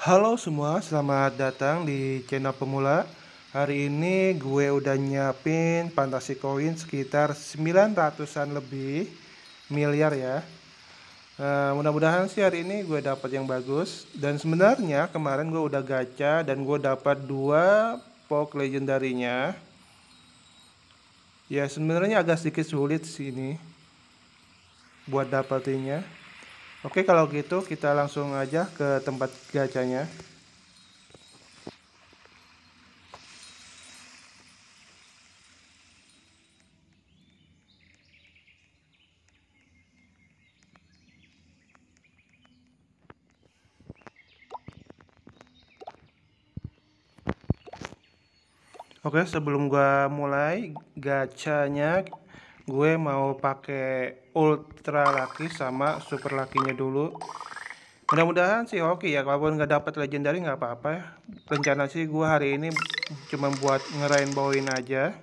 Halo semua, selamat datang di channel pemula Hari ini gue udah nyiapin fantasi koin sekitar 900an lebih miliar ya uh, Mudah-mudahan sih hari ini gue dapat yang bagus Dan sebenarnya kemarin gue udah gacha dan gue dapat dua pok legendarinya Ya sebenarnya agak sedikit sulit sih ini Buat dapetinnya Oke kalau gitu kita langsung aja ke tempat gacanya Oke sebelum gua mulai gacanya gue mau pakai ultra laki sama super lakinya dulu mudah-mudahan sih oke okay ya kalaupun nggak dapat legendary nggak apa-apa ya rencana sih gua hari ini cuma buat ngerain bawain aja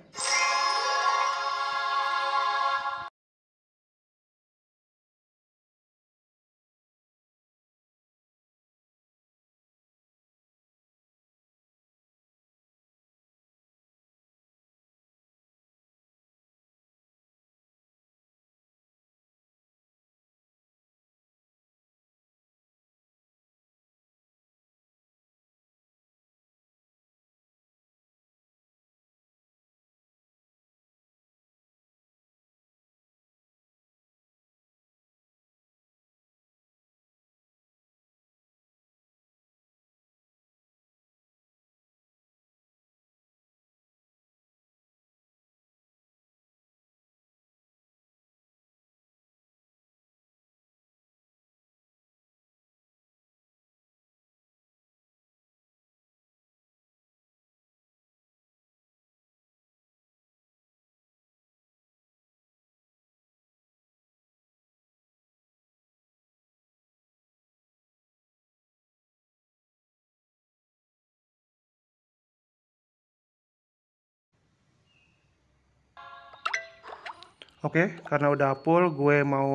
Oke, karena udah full, gue mau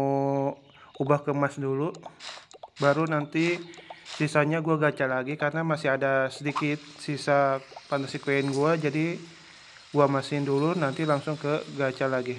ubah ke emas dulu. Baru nanti sisanya gue gacha lagi karena masih ada sedikit sisa fantasy coin gue. Jadi gue masin dulu, nanti langsung ke gacha lagi.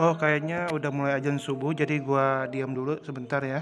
Oh, kayaknya udah mulai ajan subuh, jadi gua diam dulu sebentar ya.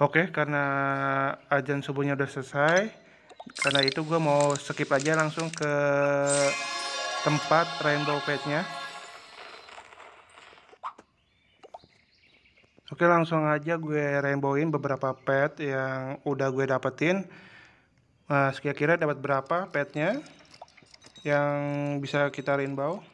Oke, karena ajan subuhnya udah selesai, karena itu gue mau skip aja langsung ke tempat rainbow petnya. nya Oke, langsung aja gue rainbowin beberapa pet yang udah gue dapetin. Nah, kira-kira dapat berapa petnya yang bisa kita rainbow?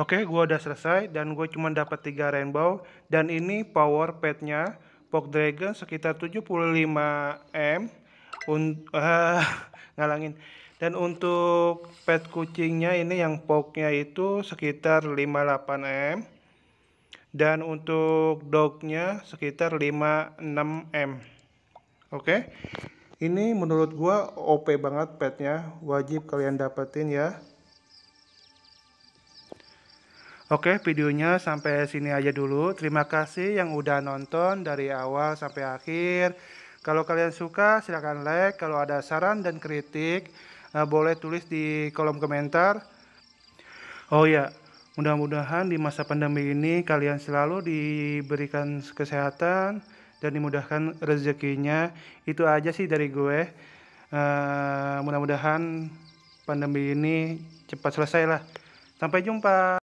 Oke, gua udah selesai dan gue cuma dapat 3 rainbow dan ini power pad-nya Dragon sekitar 75M un uh, ngalangin. Dan untuk pet kucingnya ini yang poknya itu sekitar 58M dan untuk dognya sekitar 56M. Oke. Ini menurut gua OP banget petnya, wajib kalian dapetin ya. Oke, videonya sampai sini aja dulu. Terima kasih yang udah nonton dari awal sampai akhir. Kalau kalian suka, silahkan like. Kalau ada saran dan kritik, eh, boleh tulis di kolom komentar. Oh ya, mudah-mudahan di masa pandemi ini kalian selalu diberikan kesehatan dan dimudahkan rezekinya. Itu aja sih dari gue. Uh, mudah-mudahan pandemi ini cepat selesai lah. Sampai jumpa.